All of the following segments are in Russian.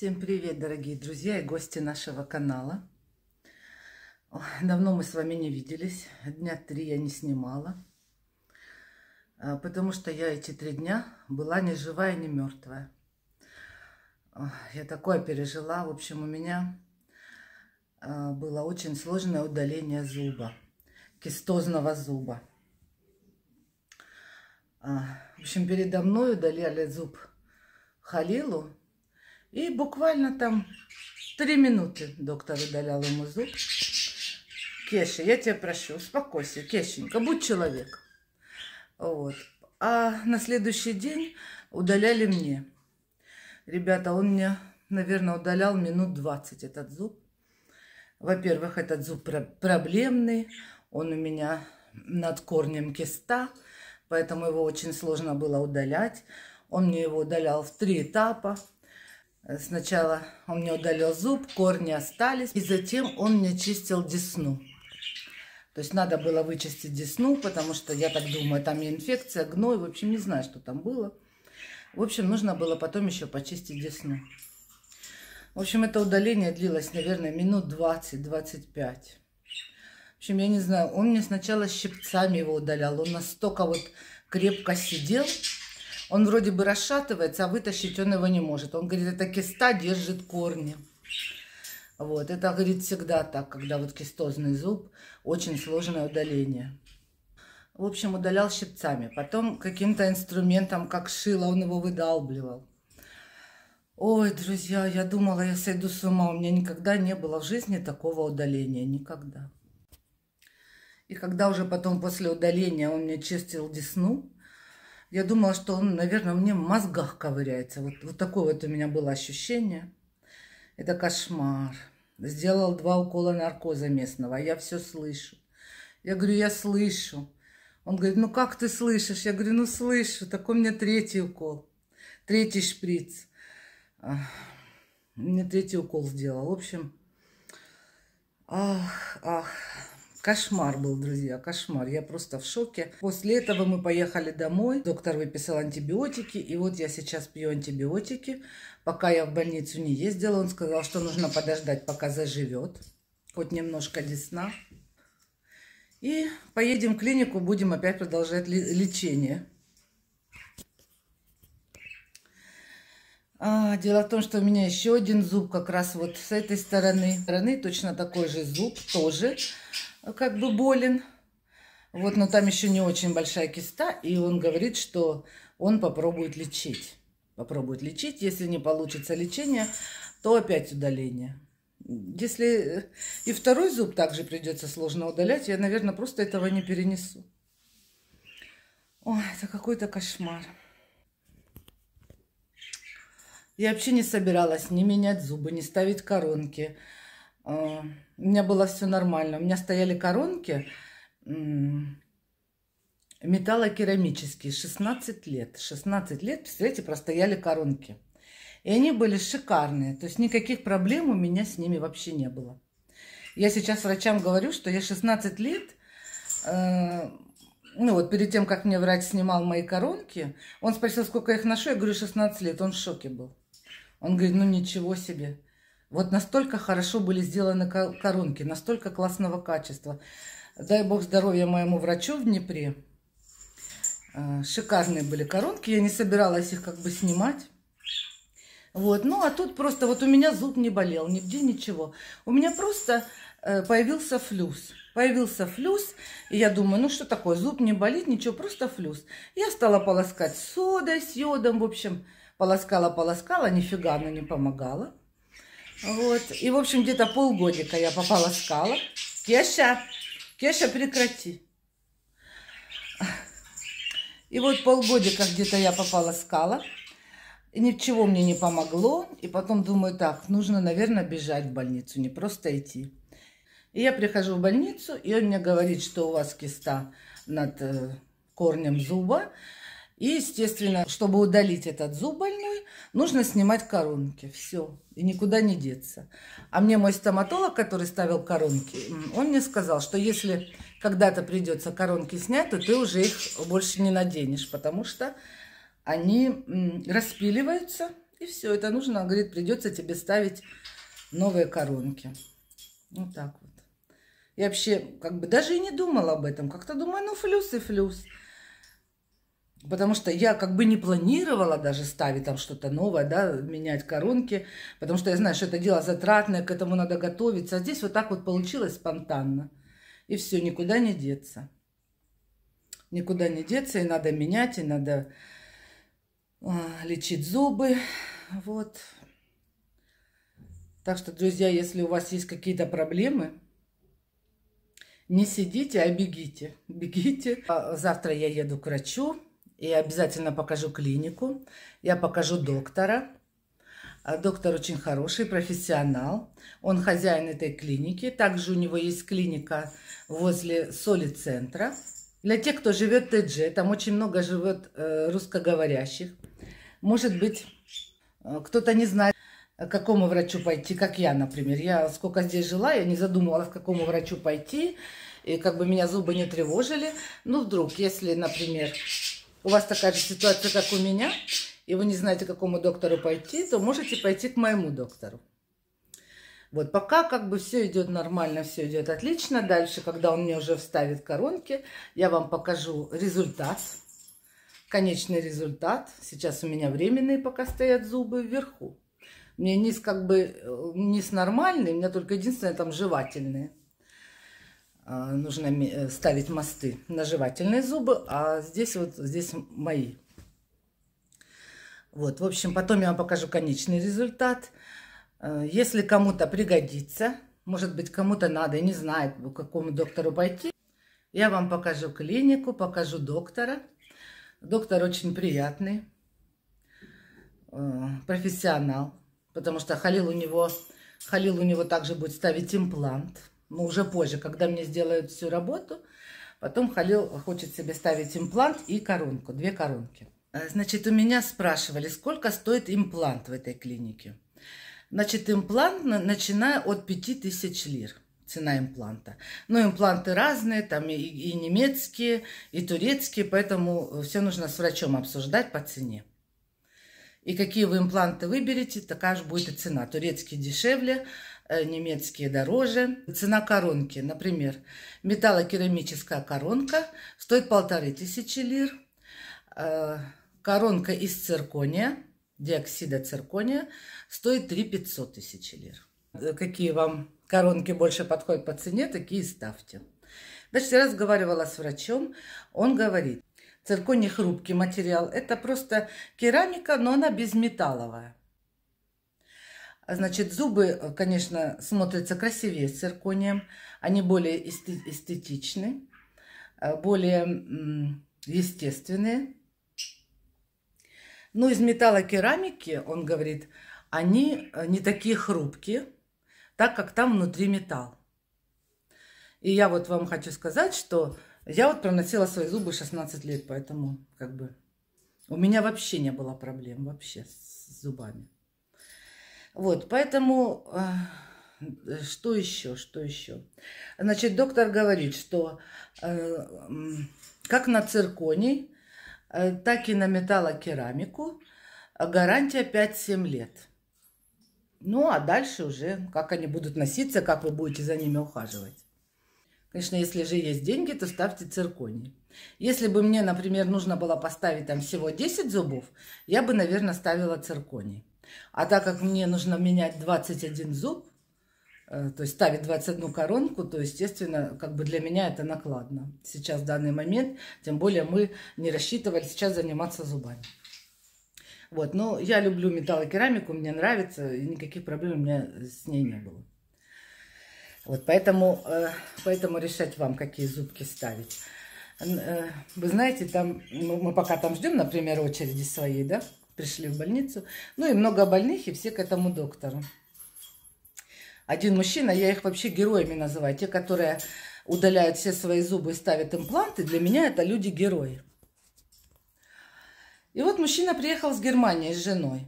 Всем привет, дорогие друзья и гости нашего канала. Давно мы с вами не виделись. Дня три я не снимала, а, потому что я эти три дня была ни живая, ни мертвая. Я такое пережила. В общем, у меня а, было очень сложное удаление зуба, кистозного зуба. А, в общем, передо мной удаляли зуб Халилу, и буквально там три минуты доктор удалял ему зуб. Кеша, я тебя прошу, успокойся, Кешенька, будь человек. Вот. А на следующий день удаляли мне. Ребята, он мне, наверное, удалял минут 20 этот зуб. Во-первых, этот зуб проблемный, он у меня над корнем киста, поэтому его очень сложно было удалять. Он мне его удалял в три этапа. Сначала он мне удалил зуб, корни остались, и затем он мне чистил десну. То есть надо было вычистить десну, потому что, я так думаю, там инфекция, гной, в общем, не знаю, что там было. В общем, нужно было потом еще почистить десну. В общем, это удаление длилось, наверное, минут 20-25. В общем, я не знаю, он мне сначала щипцами его удалял. Он настолько вот крепко сидел, он вроде бы расшатывается, а вытащить он его не может. Он говорит, эта киста держит корни. Вот, это, говорит, всегда так, когда вот кистозный зуб, очень сложное удаление. В общем, удалял щипцами. Потом каким-то инструментом, как шило, он его выдалбливал. Ой, друзья, я думала, я сойду с ума. У меня никогда не было в жизни такого удаления. Никогда. И когда уже потом после удаления он мне чистил десну, я думала, что он, наверное, мне в мозгах ковыряется. Вот, вот такое вот у меня было ощущение. Это кошмар. Сделал два укола наркоза местного, а я все слышу. Я говорю, я слышу. Он говорит, ну как ты слышишь? Я говорю, ну слышу. Такой у меня третий укол, третий шприц. Мне третий укол сделал. В общем, ах, ах. Кошмар был, друзья, кошмар. Я просто в шоке. После этого мы поехали домой. Доктор выписал антибиотики. И вот я сейчас пью антибиотики. Пока я в больницу не ездила, он сказал, что нужно подождать, пока заживет. Хоть немножко десна. И поедем в клинику, будем опять продолжать лечение. А, дело в том, что у меня еще один зуб как раз вот с этой стороны. стороны точно такой же зуб тоже как бы болен. Вот, но там еще не очень большая киста, и он говорит, что он попробует лечить. Попробует лечить. Если не получится лечение, то опять удаление. Если э, и второй зуб также придется сложно удалять, я, наверное, просто этого не перенесу. Ой, это какой-то кошмар. Я вообще не собиралась ни менять зубы, ни ставить коронки. Э, у меня было все нормально. У меня стояли коронки металлокерамические, 16 лет. 16 лет, представляете, простояли коронки. И они были шикарные, то есть никаких проблем у меня с ними вообще не было. Я сейчас врачам говорю, что я 16 лет, э, ну вот перед тем, как мне врач снимал мои коронки, он спросил, сколько я их ношу, я говорю, 16 лет, он в шоке был. Он говорит, ну ничего себе. Вот настолько хорошо были сделаны коронки, настолько классного качества. Дай бог здоровья моему врачу в Днепре. Э, шикарные были коронки, я не собиралась их как бы снимать. Вот, ну а тут просто вот у меня зуб не болел, нигде ничего. У меня просто э, появился флюс. Появился флюс, и я думаю, ну что такое, зуб не болит, ничего, просто флюс. Я стала полоскать содой, с йодом, в общем, полоскала-полоскала, нифига она не помогала. Вот. И, в общем, где-то полгодика я попала пополоскала. Кеша, Кеша, прекрати. И вот полгодика где-то я пополоскала. И ничего мне не помогло. И потом думаю, так, нужно, наверное, бежать в больницу, не просто идти. И я прихожу в больницу, и он мне говорит, что у вас киста над э, корнем зуба. И, естественно, чтобы удалить этот зуб больной, нужно снимать коронки. Все. И никуда не деться. А мне мой стоматолог, который ставил коронки, он мне сказал, что если когда-то придется коронки снять, то ты уже их больше не наденешь, потому что они распиливаются, и все, это нужно, он говорит, придется тебе ставить новые коронки. Вот так вот. Я вообще, как бы, даже и не думала об этом. Как-то думаю, ну, флюс и флюс. Потому что я как бы не планировала даже ставить там что-то новое, да, менять коронки, потому что я знаю, что это дело затратное, к этому надо готовиться. А здесь вот так вот получилось спонтанно. И все, никуда не деться. Никуда не деться, и надо менять, и надо а, лечить зубы. Вот. Так что, друзья, если у вас есть какие-то проблемы, не сидите, а бегите. Бегите. А завтра я еду к врачу. И обязательно покажу клинику. Я покажу доктора. А доктор очень хороший, профессионал. Он хозяин этой клиники. Также у него есть клиника возле соли-центра. Для тех, кто живет в ТДЖ, там очень много живет э, русскоговорящих. Может быть, э, кто-то не знает, к какому врачу пойти, как я, например. Я сколько здесь жила, я не задумывалась, к какому врачу пойти. И как бы меня зубы не тревожили. Ну, вдруг, если, например, у вас такая же ситуация, как у меня, и вы не знаете, к какому доктору пойти, то можете пойти к моему доктору. Вот пока как бы все идет нормально, все идет отлично. Дальше, когда он мне уже вставит коронки, я вам покажу результат, конечный результат. Сейчас у меня временные пока стоят зубы вверху. Мне низ как бы э, низ нормальный, у меня только единственное там жевательные. А, нужно э, ставить мосты на жевательные зубы, а здесь вот здесь мои. Вот, в общем, потом я вам покажу конечный результат. Э, если кому-то пригодится, может быть, кому-то надо, не знает, к какому доктору пойти, я вам покажу клинику, покажу доктора. Доктор очень приятный, э, профессионал, потому что Халил у него, Халил у него также будет ставить имплант – ну, уже позже, когда мне сделают всю работу. Потом Халил хочет себе ставить имплант и коронку, две коронки. Э, значит, у меня спрашивали, сколько стоит имплант в этой клинике. Значит, имплант, начиная от 5000 лир цена импланта. Но ну, импланты разные, там и, и немецкие, и турецкие, поэтому э, все нужно с врачом обсуждать по цене. И какие вы импланты выберете, такая же будет и цена. Турецкие дешевле, Э, немецкие дороже. Цена коронки, например, металлокерамическая коронка стоит полторы тысячи лир. Э, коронка из циркония, диоксида циркония, стоит 3 500 тысяч лир. Э, какие вам коронки больше подходят по цене, такие и ставьте. Значит, я разговаривала с врачом, он говорит, цирконий хрупкий материал, это просто керамика, но она безметалловая. Значит, зубы, э, конечно, смотрятся красивее с цирконием. Они более эстетичны, э, более естественные. Ну, из металлокерамики, он говорит, они э, не такие хрупкие, так как там внутри металл. И я вот вам хочу сказать, что я вот проносила свои зубы 16 лет, поэтому как бы у меня вообще не было проблем вообще с зубами. Вот, поэтому а, что еще, что еще? Значит, доктор говорит, что э, как на цирконий, э, так и на металлокерамику а гарантия 5-7 лет. Ну, а дальше уже, как они будут носиться, как вы будете за ними ухаживать. Конечно, если же есть деньги, то ставьте цирконий. Если бы мне, например, нужно было поставить там всего 10 зубов, я бы, наверное, ставила цирконий. А так как мне нужно менять 21 зуб, э, то есть ставить 21 коронку, то, естественно, как бы для меня это накладно. Сейчас, в данный момент, тем более мы не рассчитывали сейчас заниматься зубами. Вот, но я люблю металлокерамику, мне нравится, и никаких проблем у меня с ней не было. Вот, поэтому, э, поэтому решать вам, какие зубки ставить. Э, вы знаете, там, ну, мы пока там ждем, например, очереди своей, да? пришли в больницу. Ну и много больных, и все к этому доктору. Один мужчина, я их вообще героями называю, те, которые удаляют все свои зубы и ставят импланты, для меня это люди-герои. И вот мужчина приехал с Германии с женой.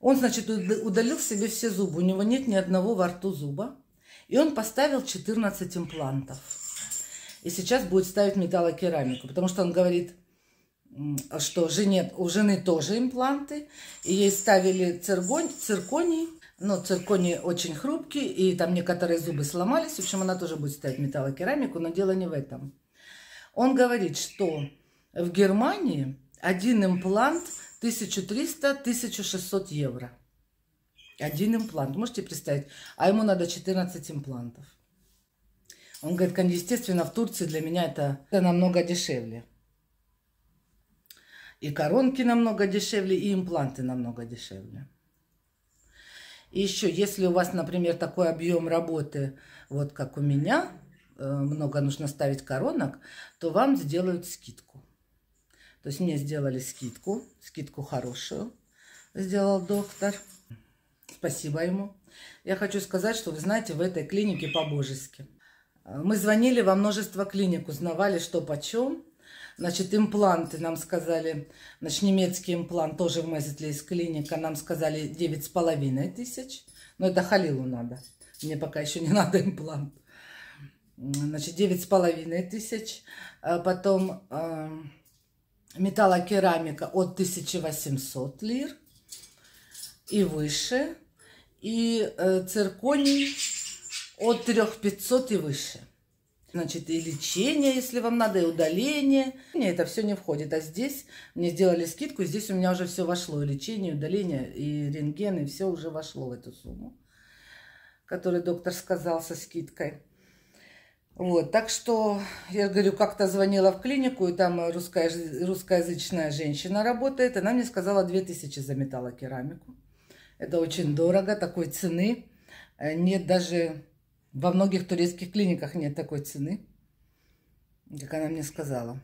Он, значит, удалил себе все зубы. У него нет ни одного во рту зуба. И он поставил 14 имплантов. И сейчас будет ставить металлокерамику. Потому что он говорит, что жене, у жены тоже импланты. И ей ставили циргонь, цирконий. Но цирконий очень хрупкий, и там некоторые зубы сломались. В общем, она тоже будет ставить металлокерамику, но дело не в этом. Он говорит, что в Германии один имплант 1300-1600 евро. Один имплант. Можете представить? А ему надо 14 имплантов. Он говорит, естественно, в Турции для меня это, это намного дешевле. И коронки намного дешевле, и импланты намного дешевле. И еще, если у вас, например, такой объем работы, вот как у меня, э, много нужно ставить коронок, то вам сделают скидку. То есть мне сделали скидку, скидку хорошую сделал доктор. Спасибо ему. Я хочу сказать, что вы знаете, в этой клинике по-божески. Э, мы звонили во множество клиник, узнавали, что почем. Значит, импланты нам сказали, значит, немецкий имплант тоже в Мезетле клиника, нам сказали 9,5 тысяч. Но это Халилу надо. Мне пока еще не надо имплант. Значит, 9,5 тысяч. А потом э, металлокерамика от 1800 лир и выше. И э, цирконий от 3500 и выше значит, и лечение, если вам надо, и удаление. Мне это все не входит. А здесь мне сделали скидку, здесь у меня уже все вошло. И лечение, и удаление, и рентген, и все уже вошло в эту сумму, которую доктор сказал со скидкой. Вот, так что, я говорю, как-то звонила в клинику, и там русская, русскоязычная женщина работает, она мне сказала 2000 за металлокерамику. Это очень дорого, такой цены. Э, нет даже во многих турецких клиниках нет такой цены, как она мне сказала.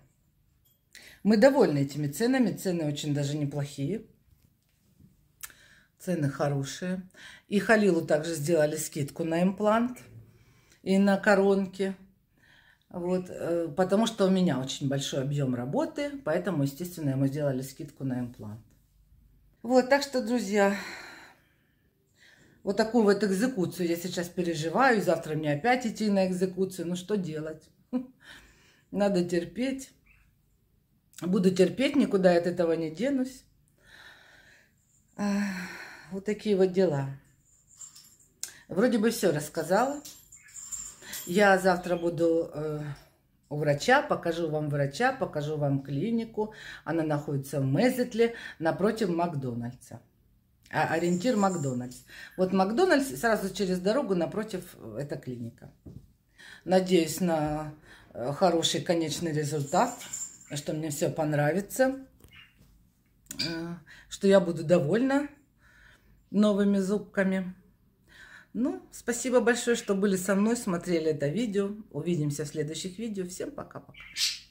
Мы довольны этими ценами. Цены очень даже неплохие. Цены хорошие. И Халилу также сделали скидку на имплант и на коронки. Вот, э, потому что у меня очень большой объем работы, поэтому, естественно, ему сделали скидку на имплант. Вот, так что, друзья, вот такую вот экзекуцию я сейчас переживаю, и завтра мне опять идти на экзекуцию. Ну что делать? Надо терпеть. Буду терпеть, никуда от этого не денусь. А, вот такие вот дела. Вроде бы все рассказала. Я завтра буду э, у врача, покажу вам врача, покажу вам клинику. Она находится в Мезетле напротив Макдональдса. А ориентир Макдональдс. Вот Макдональдс сразу через дорогу напротив э, эта клиника. Надеюсь на э, хороший конечный результат, что мне все понравится, э, что я буду довольна новыми зубками. Ну, спасибо большое, что были со мной, смотрели это видео. Увидимся в следующих видео. Всем пока-пока.